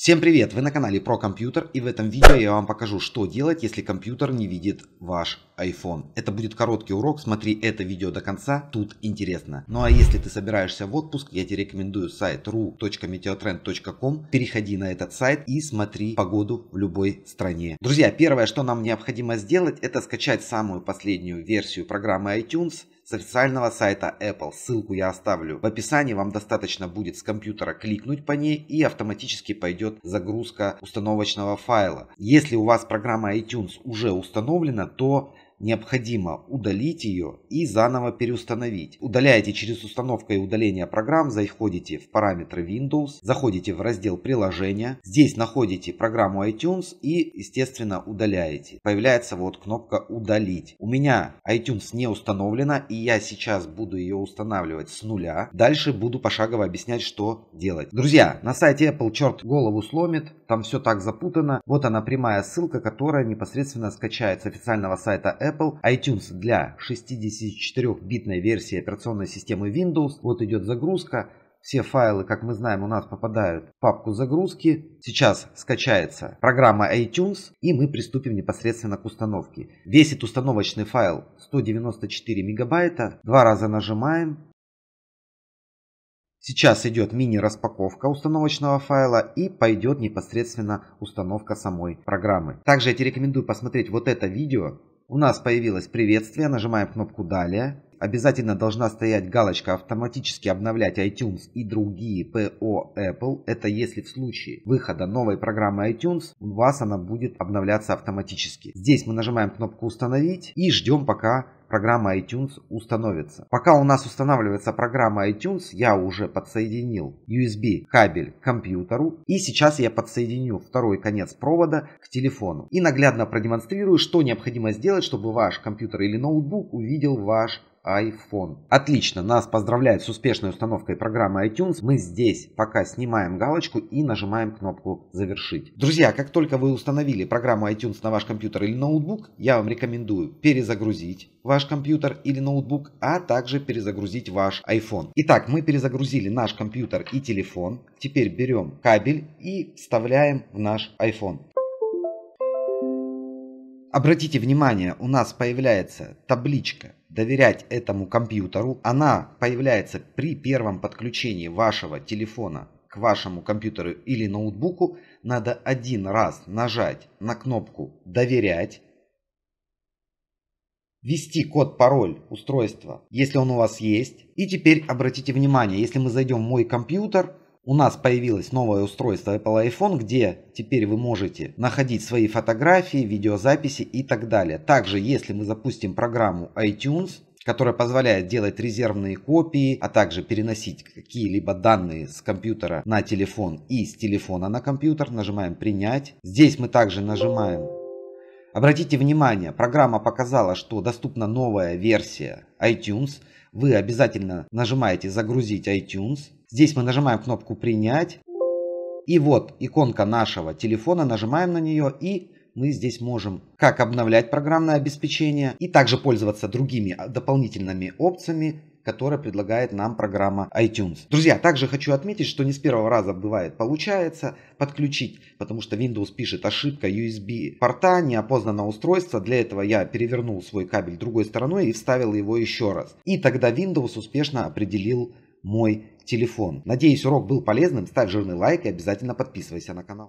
Всем привет! Вы на канале про компьютер и в этом видео я вам покажу, что делать, если компьютер не видит ваш iPhone. Это будет короткий урок, смотри это видео до конца, тут интересно. Ну а если ты собираешься в отпуск, я тебе рекомендую сайт ru.meteotrend.com, переходи на этот сайт и смотри погоду в любой стране. Друзья, первое, что нам необходимо сделать, это скачать самую последнюю версию программы iTunes – с официального сайта Apple. Ссылку я оставлю в описании. Вам достаточно будет с компьютера кликнуть по ней и автоматически пойдет загрузка установочного файла. Если у вас программа iTunes уже установлена, то необходимо удалить ее и заново переустановить. Удаляете через установка и удаление программ, заходите в параметры Windows, заходите в раздел приложения, здесь находите программу iTunes и, естественно, удаляете. Появляется вот кнопка удалить. У меня iTunes не установлена и я сейчас буду ее устанавливать с нуля. Дальше буду пошагово объяснять, что делать. Друзья, на сайте Apple черт голову сломит, там все так запутано. Вот она прямая ссылка, которая непосредственно скачается с официального сайта Apple Apple, iTunes для 64-битной версии операционной системы Windows. Вот идет загрузка. Все файлы, как мы знаем, у нас попадают в папку загрузки. Сейчас скачается программа iTunes и мы приступим непосредственно к установке. Весит установочный файл 194 мегабайта. Два раза нажимаем. Сейчас идет мини-распаковка установочного файла и пойдет непосредственно установка самой программы. Также я тебе рекомендую посмотреть вот это видео, у нас появилось приветствие, нажимаем кнопку «Далее» обязательно должна стоять галочка «Автоматически обновлять iTunes и другие ПО Apple». Это если в случае выхода новой программы iTunes у вас она будет обновляться автоматически. Здесь мы нажимаем кнопку «Установить» и ждем пока программа iTunes установится. Пока у нас устанавливается программа iTunes, я уже подсоединил USB кабель к компьютеру. И сейчас я подсоединю второй конец провода к телефону. И наглядно продемонстрирую, что необходимо сделать, чтобы ваш компьютер или ноутбук увидел ваш iPhone. Отлично, нас поздравляют с успешной установкой программы iTunes. Мы здесь пока снимаем галочку и нажимаем кнопку «Завершить». Друзья, как только вы установили программу iTunes на ваш компьютер или ноутбук, я вам рекомендую перезагрузить ваш компьютер или ноутбук, а также перезагрузить ваш iPhone. Итак, мы перезагрузили наш компьютер и телефон. Теперь берем кабель и вставляем в наш iPhone. Обратите внимание, у нас появляется табличка «Доверять этому компьютеру». Она появляется при первом подключении вашего телефона к вашему компьютеру или ноутбуку. Надо один раз нажать на кнопку «Доверять», ввести код-пароль устройства, если он у вас есть. И теперь обратите внимание, если мы зайдем в мой компьютер, у нас появилось новое устройство Apple iPhone, где теперь вы можете находить свои фотографии, видеозаписи и так далее. Также, если мы запустим программу iTunes, которая позволяет делать резервные копии, а также переносить какие-либо данные с компьютера на телефон и с телефона на компьютер. Нажимаем «Принять». Здесь мы также нажимаем Обратите внимание, программа показала, что доступна новая версия iTunes – вы обязательно нажимаете «Загрузить iTunes». Здесь мы нажимаем кнопку «Принять». И вот иконка нашего телефона, нажимаем на нее и мы здесь можем как обновлять программное обеспечение и также пользоваться другими дополнительными опциями, которое предлагает нам программа iTunes. Друзья, также хочу отметить, что не с первого раза бывает получается подключить, потому что Windows пишет ошибка USB порта, неопознанное устройство. Для этого я перевернул свой кабель другой стороной и вставил его еще раз. И тогда Windows успешно определил мой телефон. Надеюсь, урок был полезным. Ставь жирный лайк и обязательно подписывайся на канал.